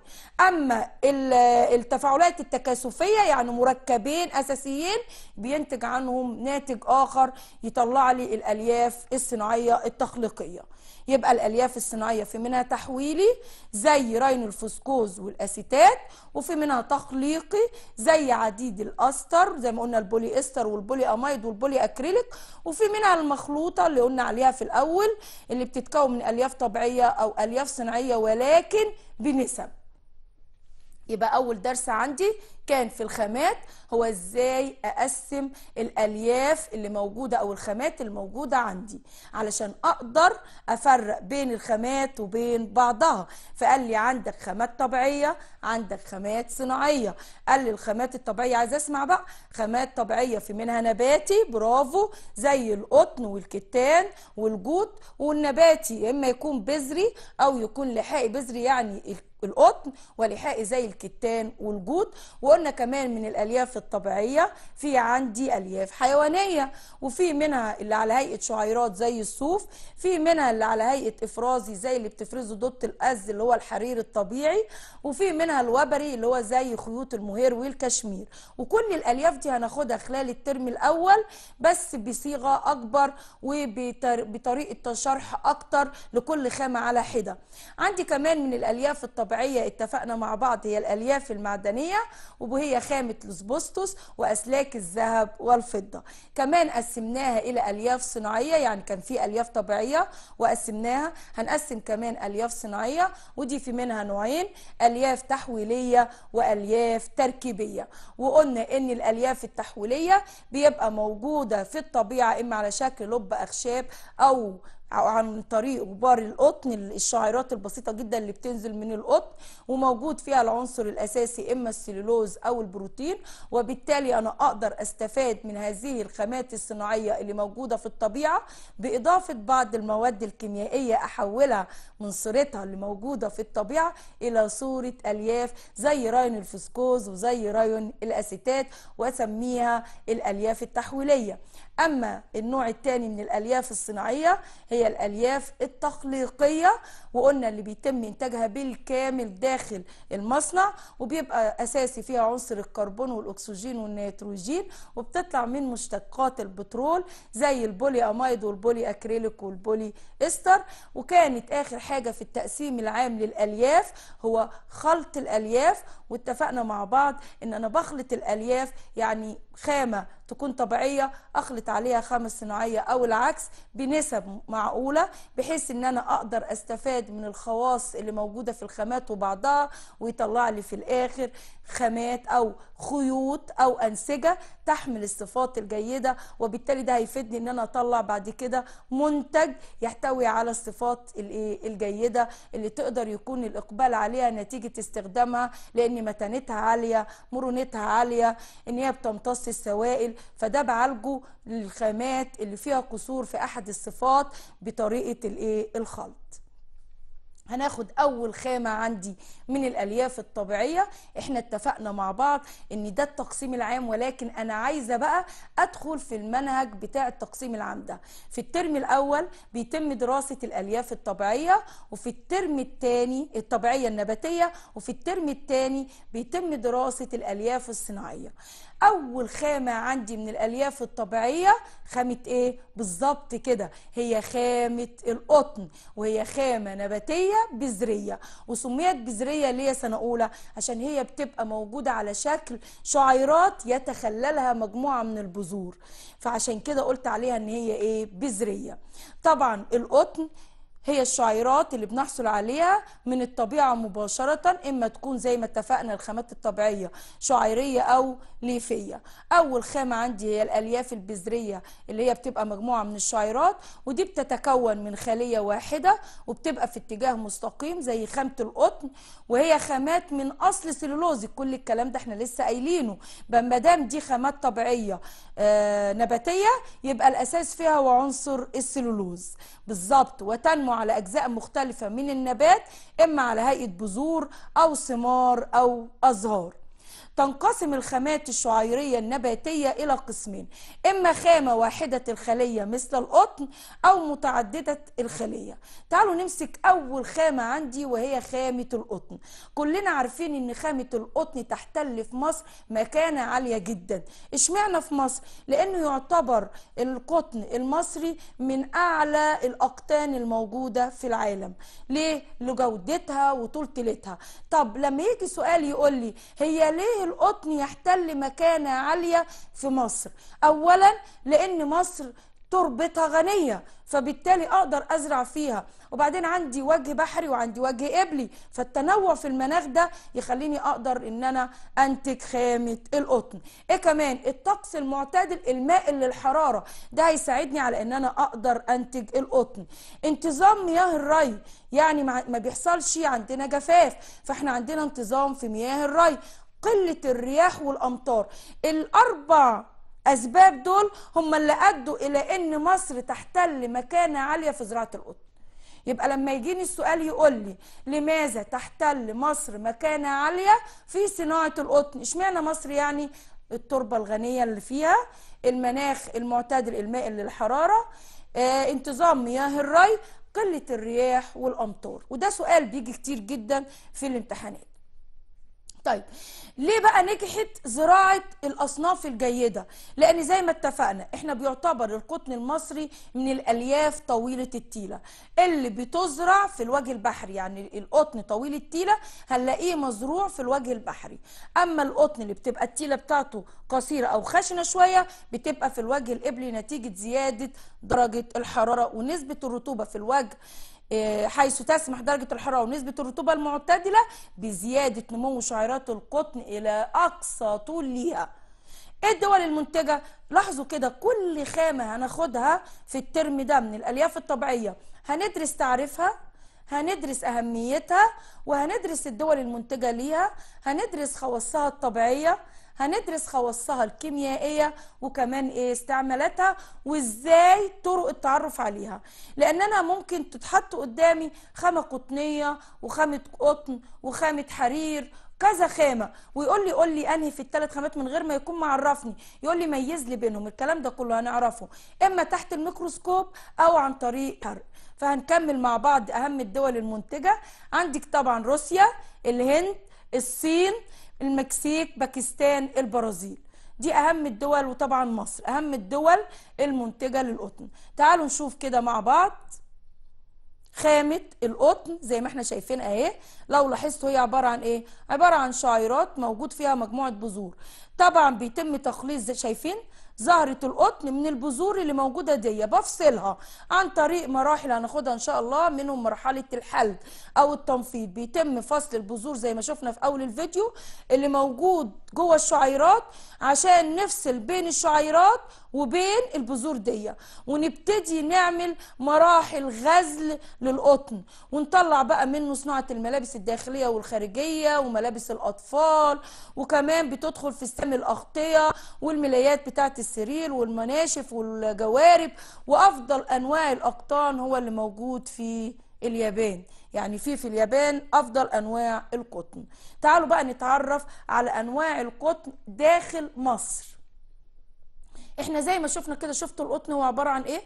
اما التفاعلات التكاثفيه يعني مركبين اساسيين بينتج عنهم ناتج اخر يطلع لي الالياف الصناعيه التخليقيه يبقى الالياف الصناعيه في منها تحويلي زي راين الفسكوز والاسيتات وفي منها تخليقي زي عديد الاستر زي ما قلنا البولي استر والبولي امايد والبولي اكريليك وفي منها المخلوطه اللي قلنا عليها في الاول اللي بتتكون من الياف طبيعيه او الياف صناعيه ولكن بنسب يبقى اول درس عندي كان في الخامات هو ازاي اقسم الالياف اللي موجوده او الخامات الموجوده عندي علشان اقدر افرق بين الخامات وبين بعضها فقال لي عندك خامات طبيعيه عندك خامات صناعيه قال لي الخامات الطبيعيه عايز اسمع بقى خامات طبيعيه في منها نباتي برافو زي القطن والكتان والجوت والنباتي يا اما يكون بذري او يكون لحائي بذري يعني القطن ولحائي زي الكتان والجوت وقلت قلنا كمان من الالياف الطبيعيه في عندي الياف حيوانيه وفي منها اللي على هيئه شعيرات زي الصوف في منها اللي على هيئه افرازي زي اللي بتفرزه دوت الاز اللي هو الحرير الطبيعي وفي منها الوبري اللي هو زي خيوط المهير والكشمير وكل الالياف دي هناخدها خلال الترم الاول بس بصيغه اكبر وبطريقه شرح اكتر لكل خامه على حده عندي كمان من الالياف الطبيعيه اتفقنا مع بعض هي الالياف المعدنيه وهي خامة الاسبسطس وأسلاك الذهب والفضة كمان قسمناها إلى ألياف صناعية يعني كان في ألياف طبيعية وقسمناها هنقسم كمان ألياف صناعية ودي في منها نوعين ألياف تحويلية وألياف تركيبية وقلنا إن الألياف التحويلية بيبقى موجودة في الطبيعة إما على شكل لب أخشاب أو عن طريق غبار القطن الشعيرات البسيطه جدا اللي بتنزل من القطن وموجود فيها العنصر الاساسي اما السلولوز او البروتين وبالتالي انا اقدر استفاد من هذه الخامات الصناعيه اللي موجوده في الطبيعه باضافه بعض المواد الكيميائيه احولها من صورتها اللي موجوده في الطبيعه الى صوره الياف زي رايون الفسكوز وزي رايون الاسيتات واسميها الالياف التحويليه أما النوع الثاني من الألياف الصناعية هي الألياف التخليقية وقلنا اللي بيتم إنتاجها بالكامل داخل المصنع وبيبقى أساسي فيها عنصر الكربون والأكسجين والنيتروجين وبتطلع من مشتقات البترول زي البولي أمايد والبولي أكريليك والبولي إستر وكانت آخر حاجة في التقسيم العام للألياف هو خلط الألياف واتفقنا مع بعض إن أنا بخلط الألياف يعني خامة تكون طبيعيه اخلط عليها خامه صناعيه او العكس بنسب معقوله بحيث ان انا اقدر استفاد من الخواص اللي موجوده في الخامات وبعضها ويطلع لي في الاخر خامات او خيوط او انسجه تحمل الصفات الجيده وبالتالي ده هيفيدني ان انا اطلع بعد كده منتج يحتوي على الصفات الايه الجيده اللي تقدر يكون الاقبال عليها نتيجه استخدامها لان متانتها عاليه مرونتها عاليه ان هي بتمتص السوائل فده بعالجه للخامات اللي فيها قصور في احد الصفات بطريقه الايه الخلط هناخد اول خامة عندي من الالياف الطبيعية احنا اتفقنا مع بعض ان ده التقسيم العام ولكن انا عايزة بقى ادخل في المنهج بتاع التقسيم العام ده في الترم الاول بيتم دراسة الالياف الطبيعية وفي الترم الثاني الطبيعية النباتية وفي الترم الثاني بيتم دراسة الالياف الصناعية اول خامه عندي من الالياف الطبيعيه خامه ايه بالظبط كده هي خامه القطن وهي خامه نباتيه بذريه وسميت بذريه ليه سنه اولى عشان هي بتبقى موجوده على شكل شعيرات يتخللها مجموعه من البذور فعشان كده قلت عليها ان هي ايه بذريه طبعا القطن هي الشعيرات اللي بنحصل عليها من الطبيعه مباشره اما تكون زي ما اتفقنا الخامات الطبيعيه شعيريه او ليفيه اول خامه عندي هي الالياف البذريه اللي هي بتبقى مجموعه من الشعيرات ودي بتتكون من خليه واحده وبتبقى في اتجاه مستقيم زي خامه القطن وهي خامات من اصل سيلولوزي كل الكلام ده احنا لسه قايلينه ما دام دي خامات طبيعيه آه نباتيه يبقى الاساس فيها هو عنصر السيلولوز بالظبط وتنمو على أجزاء مختلفة من النبات إما على هيئة بذور أو ثمار أو أزهار تنقسم الخامات الشعيرية النباتية إلى قسمين إما خامة واحدة الخلية مثل القطن أو متعددة الخلية تعالوا نمسك أول خامة عندي وهي خامة القطن كلنا عارفين إن خامة القطن تحتل في مصر مكانة عالية جدا اشمعنى في مصر؟ لأنه يعتبر القطن المصري من أعلى الأقطان الموجودة في العالم ليه؟ لجودتها وطول طب لما يجي سؤال يقول لي هي ليه القطن يحتل مكانة عالية في مصر أولا لأن مصر تربتها غنية فبالتالي أقدر أزرع فيها وبعدين عندي وجه بحري وعندي وجه إبلي فالتنوع في المناخ ده يخليني أقدر إن أنا أنتج خامة القطن إيه كمان الطقس المعتدل الماء للحرارة ده هيساعدني على إن أنا أقدر أنتج القطن انتظام مياه الري يعني ما بيحصلش عندنا جفاف فإحنا عندنا انتظام في مياه الري قله الرياح والامطار الاربع اسباب دول هم اللي ادوا الى ان مصر تحتل مكانه عاليه في زراعه القطن يبقى لما يجيني السؤال يقول لي لماذا تحتل مصر مكانه عاليه في صناعه القطن اشمعنى مصر يعني التربه الغنيه اللي فيها المناخ المعتدل المائل للحراره آه، انتظام مياه الري قله الرياح والامطار وده سؤال بيجي كتير جدا في الامتحانات طيب ليه بقى نجحت زراعه الاصناف الجيده لان زي ما اتفقنا احنا بيعتبر القطن المصري من الالياف طويله التيله اللي بتزرع في الوجه البحري يعني القطن طويل التيله هنلاقيه مزروع في الوجه البحري اما القطن اللي بتبقى التيله بتاعته قصيره او خشنه شويه بتبقى في الوجه القبلي نتيجه زياده درجه الحراره ونسبه الرطوبه في الوجه آه، حيث تسمح درجة الحرارة ونسبة الرطوبة المعتدلة بزيادة نمو شعيرات القطن إلى أقصى طول ليها إيه الدول المنتجة لاحظوا كده كل خامة هناخدها في الترم ده من الألياف الطبيعية هندرس تعريفها هندرس أهميتها وهندرس الدول المنتجة ليها هندرس خواصها الطبيعية هندرس خواصها الكيميائيه وكمان ايه استعمالاتها وازاي طرق التعرف عليها لان انا ممكن تتحط قدامي خامه قطنيه وخامه قطن وخامه حرير كذا خامه ويقول لي قول لي انهي في الثلاث خامات من غير ما يكون معرفني يقول لي ميز لي بينهم الكلام ده كله هنعرفه اما تحت الميكروسكوب او عن طريق حرق فهنكمل مع بعض اهم الدول المنتجه عندك طبعا روسيا الهند الصين المكسيك باكستان البرازيل دي اهم الدول وطبعا مصر اهم الدول المنتجه للقطن تعالوا نشوف كده مع بعض خامة القطن زي ما احنا شايفين اهي لو لاحظتوا هي عبارة عن ايه عبارة عن شعيرات موجود فيها مجموعة بذور طبعا بيتم زي شايفين زهره القطن من البذور اللي موجوده دي بفصلها عن طريق مراحل هناخدها ان شاء الله منهم مرحله الحلد او التنفيض بيتم فصل البذور زي ما شفنا في اول الفيديو اللي موجود جوه الشعيرات عشان نفصل بين الشعيرات وبين البذور دي ونبتدي نعمل مراحل غزل للقطن ونطلع بقى منه صناعه الملابس الداخليه والخارجيه وملابس الاطفال وكمان بتدخل في السم الاغطيه والملايات بتاعت السرير والمناشف والجوارب وافضل انواع الاقطان هو اللي موجود في اليابان يعني في في اليابان افضل انواع القطن تعالوا بقى نتعرف على انواع القطن داخل مصر احنا زي ما شفنا كده شفتوا القطن هو عباره عن ايه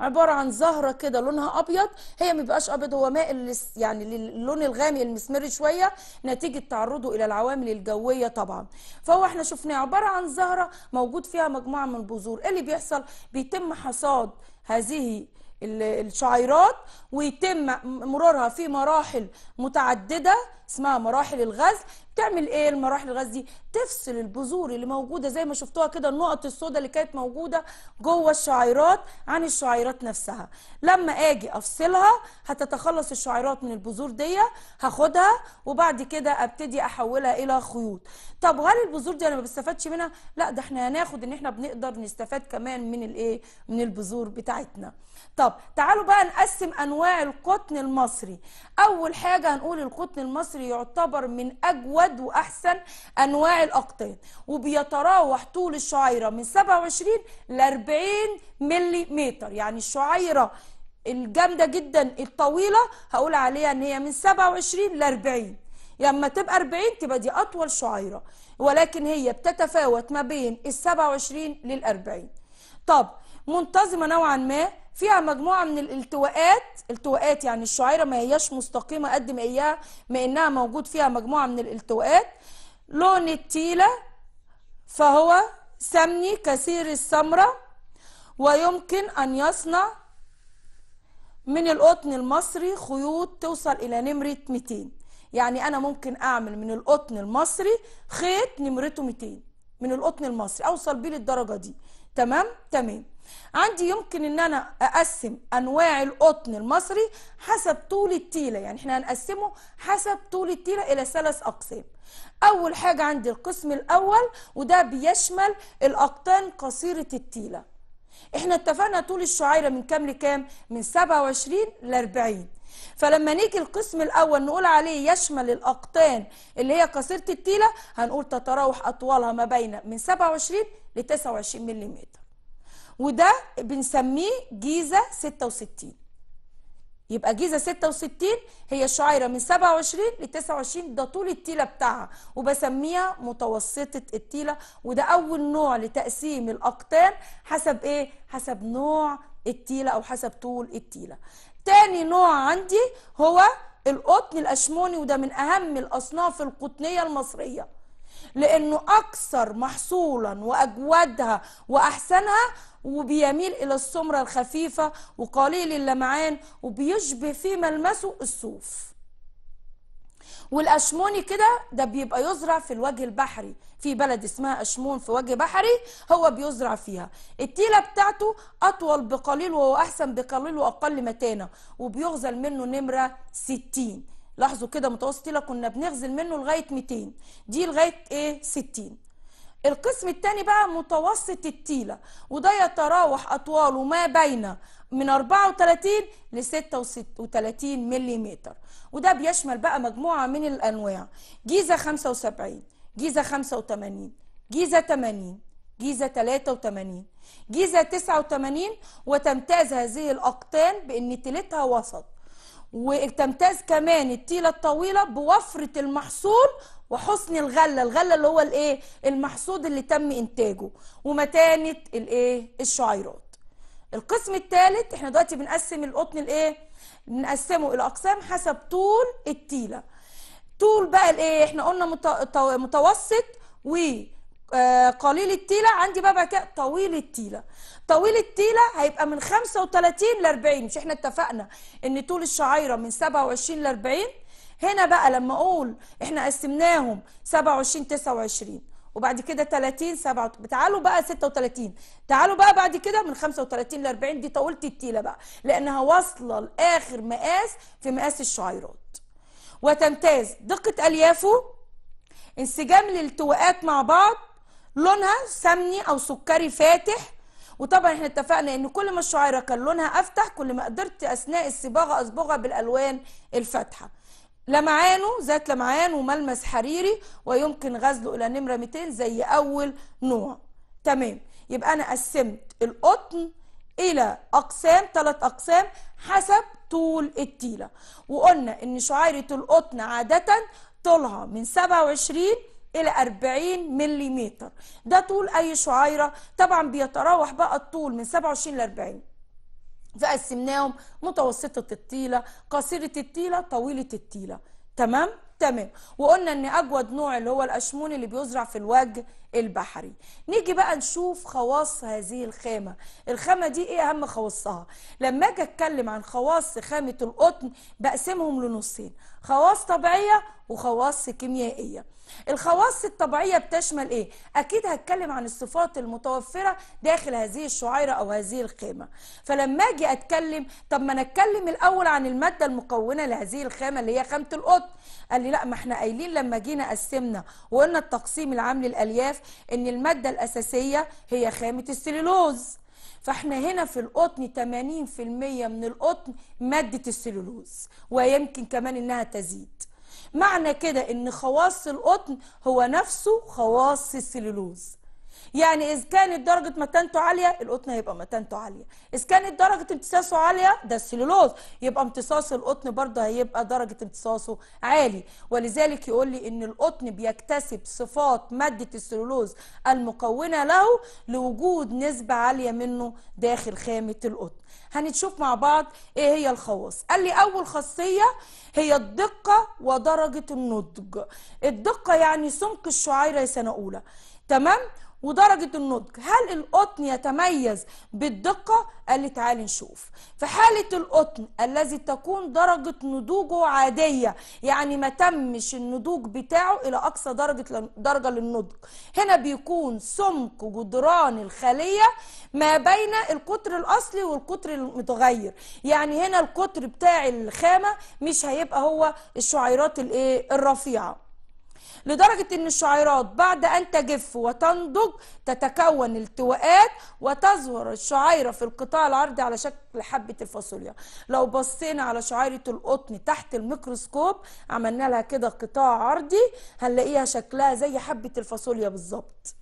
عباره عن زهره كده لونها ابيض هي ما بيبقاش ابيض هو ماء يعني اللون الغامق المسمري شويه نتيجه تعرضه الى العوامل الجويه طبعا فهو احنا شفناه عباره عن زهره موجود فيها مجموعه من البذور ايه اللي بيحصل بيتم حصاد هذه الشعيرات ويتم مرورها في مراحل متعدده اسمها مراحل الغزل بتعمل ايه المراحل الغزل دي تفصل البذور اللي موجوده زي ما شفتوها كده النقط السوداء اللي كانت موجوده جوه الشعيرات عن الشعيرات نفسها لما اجي افصلها هتتخلص الشعيرات من البذور دي هاخدها وبعد كده ابتدي احولها الى خيوط طب هل البذور دي انا ما بستفادش منها لا ده احنا هناخد ان احنا بنقدر نستفاد كمان من الايه من البذور بتاعتنا طب تعالوا بقى نقسم انواع القطن المصري اول حاجه هنقول القطن المصري يعتبر من اجود واحسن انواع انواع الاقطان وبيتراوح طول الشعيره من 27 ل 40 ملم يعني الشعيره الجامده جدا الطويله هقول عليها ان هي من 27 ل 40 لما تبقى 40 تبقى دي اطول شعيره ولكن هي بتتفاوت ما بين ال 27 لل 40 طب منتظمه نوعا ما فيها مجموعه من الالتواءات التواءات يعني الشعيره ما هياش مستقيمه قد ما هي ما انها موجود فيها مجموعه من الالتواءات لون التيلة فهو سمني كثير السمرة ويمكن أن يصنع من القطن المصري خيوط توصل إلى نمرة 200 يعني أنا ممكن أعمل من القطن المصري خيط نمرته 200 من القطن المصري أوصل بيه للدرجة دي تمام تمام عندي يمكن ان انا اقسم انواع القطن المصري حسب طول التيله يعني احنا هنقسمه حسب طول التيله الى ثلاث اقسام اول حاجه عندي القسم الاول وده بيشمل الاقطان قصيره التيله احنا اتفقنا طول الشعيره من كام لكام من 27 ل 40 فلما نيجي القسم الاول نقول عليه يشمل الاقطان اللي هي قصيره التيله هنقول تتراوح اطوالها ما بين من 27 ل 29 ملم وده بنسميه جيزة 66 يبقى جيزة 66 هي الشعيرة من 27 ل 29 ده طول التيلة بتاعها وبسميها متوسطة التيلة وده أول نوع لتقسيم الأقطان حسب إيه؟ حسب نوع التيلة أو حسب طول التيلة تاني نوع عندي هو القطن الأشموني وده من أهم الأصناف القطنية المصرية لأنه أكثر محصولا وأجودها وأحسنها وبيميل إلى السمرة الخفيفة وقليل اللمعان وبيشبه في ملمسه الصوف والأشموني كده ده بيبقى يزرع في الوجه البحري في بلد اسمها أشمون في وجه بحري هو بيزرع فيها التيلة بتاعته أطول بقليل وهو أحسن بقليل وأقل متانة وبيغزل منه نمرة 60 لاحظوا كده متوسط تيلة كنا بنغزل منه لغاية 200 دي لغاية إيه 60 القسم الثاني بقى متوسط التيلة وده يتراوح أطواله ما بين من 34 ل 36 ملم وده بيشمل بقى مجموعة من الأنواع جيزة 75 جيزة 85 جيزة 80 جيزة 83 جيزة 89 وتمتاز هذه الأقطان بأن تلتها وسط وتمتاز كمان التيلة الطويلة بوفرة المحصول وحسن الغله الغله اللي هو الايه المحصود اللي تم انتاجه ومتانه الايه الشعيرات القسم الثالث احنا دلوقتي بنقسم القطن الايه بنقسمه الى اقسام حسب طول التيله طول بقى الايه احنا قلنا متوسط وقليل آه، التيله عندي بقى بقى كده طويل التيله طويل التيله هيبقى من 35 ل 40 مش احنا اتفقنا ان طول الشعيره من 27 ل 40 هنا بقى لما اقول احنا قسمناهم 27 29 وبعد كده 30 7 تعالوا بقى 36 تعالوا بقى بعد كده من 35 ل 40 دي طولت التيله بقى لانها واصله لاخر مقاس في مقاس الشعيرات وتمتاز دقه اليافه انسجام الالتواءات مع بعض لونها سمني او سكري فاتح وطبعا احنا اتفقنا ان كل ما الشعيره كان لونها افتح كل ما قدرت اثناء الصباغه اصبغها بالالوان الفاتحه لمعانه ذات لمعان وملمس حريري ويمكن غزله الى نمره 200 زي اول نوع تمام يبقى انا قسمت القطن الى اقسام ثلاث اقسام حسب طول التيله وقلنا ان شعيره القطن عاده طولها من 27 الى 40 ملم ده طول اي شعيره طبعا بيتراوح بقى الطول من 27 ل 40 فقسمناهم متوسطة الطيلة قصيرة الطيلة طويلة الطيلة تمام؟ تمام وقلنا ان اجود نوع اللي هو الاشمون اللي بيزرع في الوجه البحري نيجي بقى نشوف خواص هذه الخامة الخامة دي ايه اهم خواصها لما اجي اتكلم عن خواص خامة القطن بقسمهم لنصين خواص طبيعية وخواص كيميائية الخواص الطبيعية بتشمل ايه؟ اكيد هتكلم عن الصفات المتوفرة داخل هذه الشعيرة او هذه الخامة فلما اجي اتكلم طب ما نتكلم الاول عن المادة المكونة لهذه الخامة اللي هي خامة القطن قال لي لا ما احنا قايلين لما جينا قسمنا وقلنا التقسيم العام للالياف ان الماده الاساسيه هي خامه السليلوز فاحنا هنا في القطن 80% من القطن ماده السليلوز ويمكن كمان انها تزيد معنى كده ان خواص القطن هو نفسه خواص السليلوز يعني اذا كانت درجه متانته عاليه القطن هيبقى متانته عاليه اذا كانت درجه امتصاصه عاليه ده السلولوز يبقى امتصاص القطن برضه هيبقى درجه امتصاصه عالي ولذلك يقول لي ان القطن بيكتسب صفات ماده السلولوز المكونه له لوجود نسبه عاليه منه داخل خامه القطن هنشوف مع بعض ايه هي الخواص قال لي اول خاصيه هي الدقه ودرجه النضج الدقه يعني سمك الشعيره سنه اولى تمام ودرجة النضج هل القطن يتميز بالدقة؟ قال لي تعالي نشوف في حالة القطن الذي تكون درجة نضوجه عادية يعني ما تمش النضوج بتاعه إلى أقصى درجة درجة للنضج هنا بيكون سمك جدران الخلية ما بين القطر الأصلي والقطر المتغير يعني هنا القطر بتاع الخامة مش هيبقى هو الشعيرات إيه، الرفيعة لدرجة أن الشعيرات بعد أن تجف وتنضج تتكون التواءات وتظهر الشعيرة في القطاع العرضي على شكل حبة الفاصوليا لو بصينا على شعيرة القطن تحت الميكروسكوب عملنا لها كده قطاع عرضي هنلاقيها شكلها زي حبة الفاصوليا بالظبط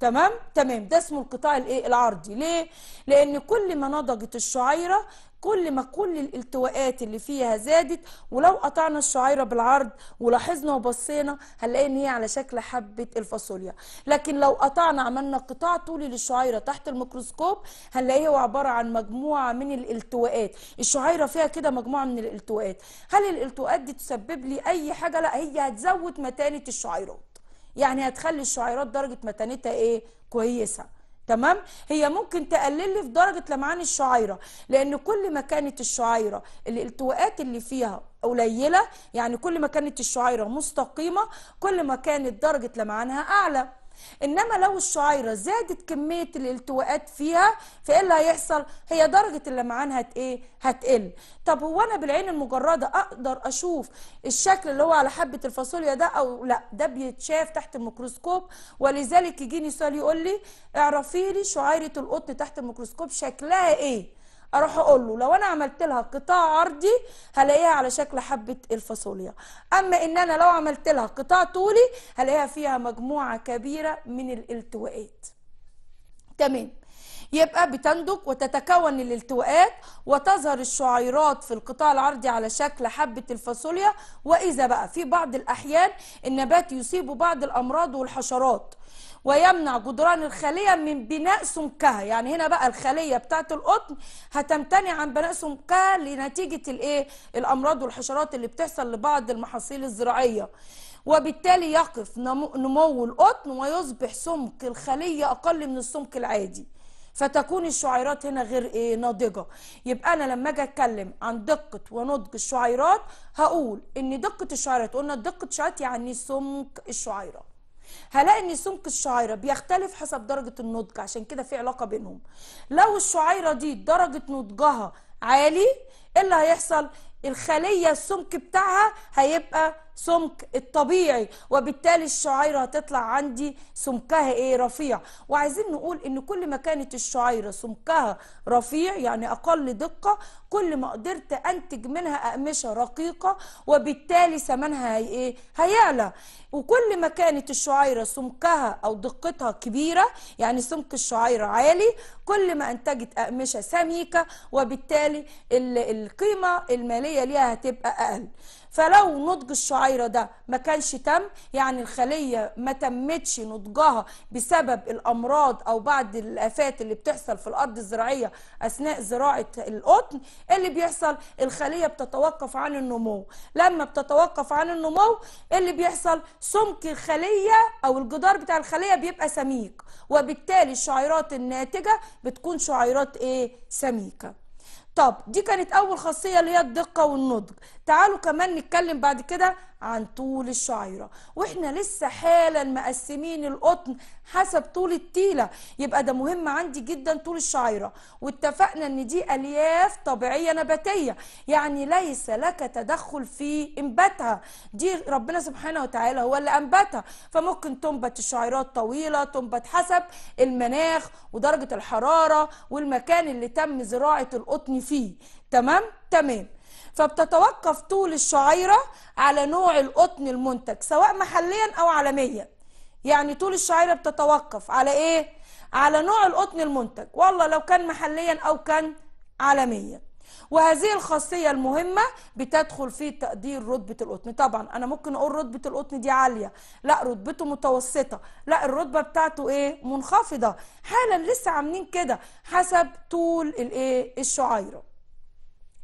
تمام تمام ده اسمه القطاع الايه العرضي ليه لان كل ما نضجت الشعيره كل ما كل الالتواءات اللي فيها زادت ولو قطعنا الشعيرة بالعرض ولاحظنا وبصينا هنلاقي ان هي على شكل حبة الفاصوليا لكن لو قطعنا عملنا قطاع طولي للشعيرة تحت الميكروسكوب هنلاقيه عبارة عن مجموعة من الالتواءات الشعيرة فيها كده مجموعة من الالتواءات هل الالتواءات دي تسبب لي اي حاجة لا هي هتزود متانة الشعيرات يعني هتخلي الشعيرات درجة متانتها ايه كويسة تمام هي ممكن تقلل لي في درجه لمعان الشعيره لان كل ما كانت الشعيره الالتواءات اللي فيها قليله يعني كل ما كانت الشعيره مستقيمه كل ما كانت درجه لمعانها اعلى انما لو الشعيره زادت كميه الالتواءات فيها فايه اللي هيحصل هي درجه اللمعان هت ايه هتقل طب هو انا بالعين المجرده اقدر اشوف الشكل اللي هو على حبه الفاصوليا ده او لا ده بيتشاف تحت الميكروسكوب ولذلك يجيني سؤال يقول لي اعرفي لي شعيره القطن تحت الميكروسكوب شكلها ايه اروح اقول له لو انا عملت لها قطاع عرضي هلاقيها على شكل حبه الفاصوليا اما ان انا لو عملت لها قطاع طولي هلاقيها فيها مجموعه كبيره من الالتواءات تمام يبقى بتندق وتتكون الالتواءات وتظهر الشعيرات في القطاع العرضي على شكل حبة الفاصوليا وإذا بقى في بعض الأحيان النبات يصيب بعض الأمراض والحشرات ويمنع جدران الخلية من بناء سمكها يعني هنا بقى الخلية بتاعة القطن هتمتنع عن بناء سمكها لنتيجة الايه الأمراض والحشرات اللي بتحصل لبعض المحاصيل الزراعية وبالتالي يقف نمو القطن ويصبح سمك الخلية أقل من السمك العادي فتكون الشعيرات هنا غير ايه ناضجه يبقى انا لما اجي اتكلم عن دقه ونضج الشعيرات هقول ان دقه الشعيرات قلنا دقه الشعيرات يعني سمك الشعيرات هلاقي ان سمك الشعيره بيختلف حسب درجه النضج عشان كده في علاقه بينهم لو الشعيره دي درجه نضجها عالي ايه اللي هيحصل الخليه السمك بتاعها هيبقى سمك الطبيعي وبالتالي الشعيرة هتطلع عندي سمكها ايه رفيع وعايزين نقول ان كل ما كانت الشعيرة سمكها رفيع يعني اقل دقة كل ما قدرت انتج منها اقمشة رقيقة وبالتالي ثمنها ايه هيعلى وكل ما كانت الشعيرة سمكها او دقتها كبيرة يعني سمك الشعيرة عالي كل ما انتجت اقمشة سميكة وبالتالي القيمة المالية ليها هتبقى اقل فلو نضج الشعيرة ده ما كانش تم يعني الخلية ما تمتش نضجها بسبب الأمراض أو بعد الآفات اللي بتحصل في الأرض الزراعية أثناء زراعة القطن اللي بيحصل الخلية بتتوقف عن النمو لما بتتوقف عن النمو اللي بيحصل سمك الخلية أو الجدار بتاع الخلية بيبقى سميك وبالتالي الشعيرات الناتجة بتكون شعيرات إيه سميكة طب دي كانت اول خاصيه اللي هي الدقه والنضج تعالوا كمان نتكلم بعد كده عن طول الشعيرة واحنا لسه حالا مقسمين القطن حسب طول التيلة يبقى ده مهم عندي جدا طول الشعيرة واتفقنا ان دي الياف طبيعية نباتية يعني ليس لك تدخل في انباتها دي ربنا سبحانه وتعالى هو اللي انبتها فممكن تنبت الشعيرات طويلة تنبت حسب المناخ ودرجة الحرارة والمكان اللي تم زراعة القطن فيه تمام تمام فبتتوقف طول الشعيرة على نوع القطن المنتج سواء محليا أو عالميا يعني طول الشعيرة بتتوقف على إيه؟ على نوع القطن المنتج والله لو كان محليا أو كان عالميا وهذه الخاصية المهمة بتدخل في تقدير رتبة القطن طبعا أنا ممكن أقول رتبة القطن دي عالية لا رتبته متوسطة لا الرتبة بتاعته إيه منخفضة حالا لسه عاملين كده حسب طول الإيه الشعيرة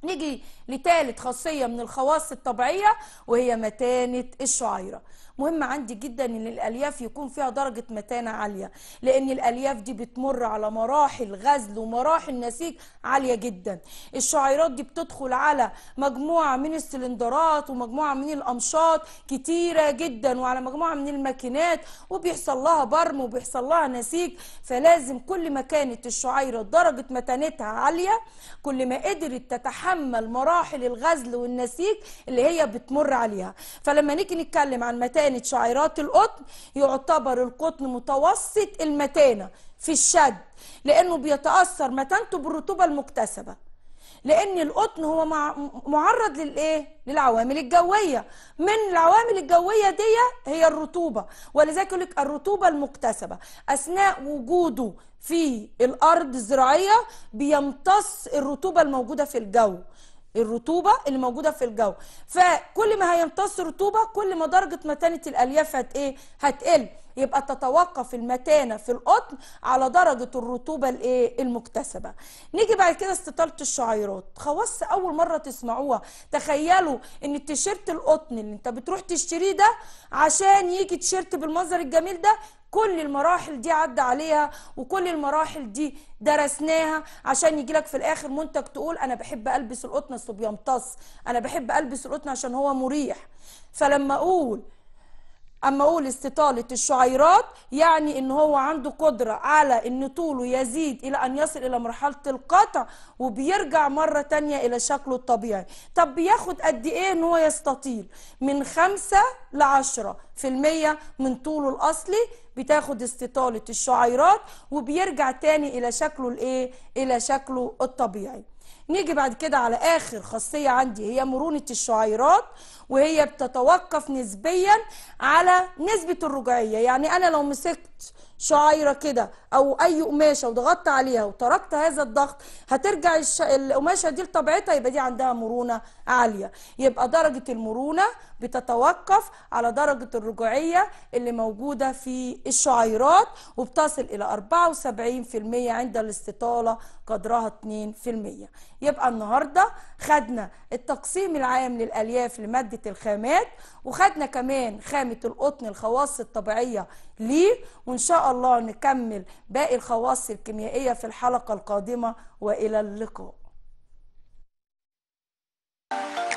نيجي لثالث خاصية من الخواص الطبيعية وهي متانة الشعيرة مهم عندي جدا ان الالياف يكون فيها درجه متانه عاليه لان الالياف دي بتمر على مراحل غزل ومراحل نسيج عاليه جدا الشعيرات دي بتدخل على مجموعه من السلندرات ومجموعه من الامشاط كتيره جدا وعلى مجموعه من الماكينات وبيحصل لها برم وبيحصل لها نسيج فلازم كل ما كانت الشعيره درجه متانتها عاليه كل ما قدرت تتحمل مراحل الغزل والنسيج اللي هي بتمر عليها فلما نيجي نتكلم عن متانه متانه شعيرات القطن يعتبر القطن متوسط المتانه في الشد لانه بيتاثر متانته بالرطوبه المكتسبه لان القطن هو معرض للايه للعوامل الجويه من العوامل الجويه دي هي الرطوبه ولذلك يقول لك الرطوبه المكتسبه اثناء وجوده في الارض الزراعيه بيمتص الرطوبه الموجوده في الجو الرطوبه اللي موجوده في الجو فكل ما هيمتص رطوبه كل ما درجه متانه الالياف هت ايه هتقل يبقى تتوقف المتانه في القطن على درجه الرطوبه الايه المكتسبه نيجي بعد كده استطاله الشعيرات خواص اول مره تسمعوها تخيلوا ان التيشيرت القطن اللي انت بتروح تشتريه ده عشان يجي تيشيرت بالمنظر الجميل ده كل المراحل دي عدى عليها وكل المراحل دي درسناها عشان يجي لك في الاخر منتج تقول انا بحب البس القطن اصله بيمتص انا بحب البس القطن عشان هو مريح فلما اقول اما اقول استطاله الشعيرات يعني ان هو عنده قدره على ان طوله يزيد الى ان يصل الى مرحله القطع وبيرجع مره تانية الى شكله الطبيعي طب بياخد قد ايه ان هو يستطيل من 5 ل 10 في المية من طوله الاصلي بتاخد استطاله الشعيرات وبيرجع تاني الى شكله الايه الى شكله الطبيعي نيجي بعد كده على اخر خاصيه عندي هي مرونه الشعيرات وهي بتتوقف نسبيا على نسبه الرجعيه يعني انا لو مسكت شعيره كده او اي قماشه وضغطت عليها وتركت هذا الضغط هترجع الش... القماشه دي لطبيعتها يبقى دي عندها مرونه عاليه يبقى درجه المرونه بتتوقف على درجه الرجوعيه اللي موجوده في الشعيرات وبتصل الى 74% عند الاستطاله قدرها 2% يبقى النهارده خدنا التقسيم العام للألياف لمادة الخامات وخدنا كمان خامة القطن الخواص الطبيعية ليه وإن شاء الله نكمل باقي الخواص الكيميائية في الحلقة القادمة وإلى اللقاء